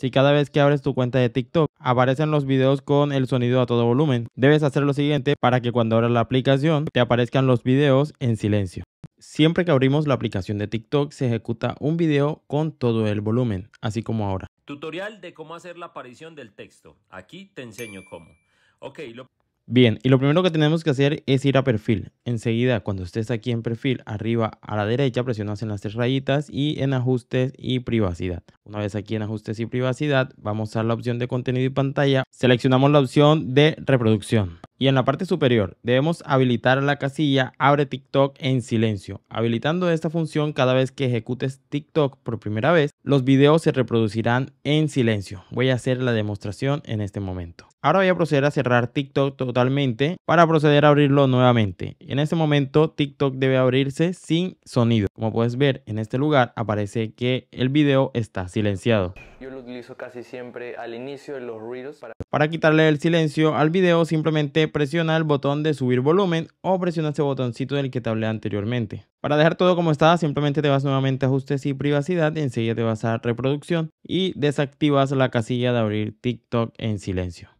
Si cada vez que abres tu cuenta de TikTok aparecen los videos con el sonido a todo volumen, debes hacer lo siguiente para que cuando abras la aplicación te aparezcan los videos en silencio. Siempre que abrimos la aplicación de TikTok se ejecuta un video con todo el volumen, así como ahora. Tutorial de cómo hacer la aparición del texto. Aquí te enseño cómo. Ok, lo Bien, y lo primero que tenemos que hacer es ir a perfil. Enseguida, cuando estés aquí en perfil, arriba a la derecha presionas en las tres rayitas y en ajustes y privacidad. Una vez aquí en ajustes y privacidad, vamos a la opción de contenido y pantalla. Seleccionamos la opción de reproducción y en la parte superior debemos habilitar la casilla Abre TikTok en silencio. Habilitando esta función cada vez que ejecutes TikTok por primera vez, los videos se reproducirán en silencio. Voy a hacer la demostración en este momento. Ahora voy a proceder a cerrar TikTok totalmente para proceder a abrirlo nuevamente. En este momento TikTok debe abrirse sin sonido. Como puedes ver en este lugar aparece que el video está silenciado. Yo lo utilizo casi siempre al inicio de los ruidos. para para quitarle el silencio al video simplemente presiona el botón de subir volumen o presiona ese botoncito del que te hablé anteriormente. Para dejar todo como está simplemente te vas nuevamente a ajustes y privacidad, enseguida te vas a reproducción y desactivas la casilla de abrir TikTok en silencio.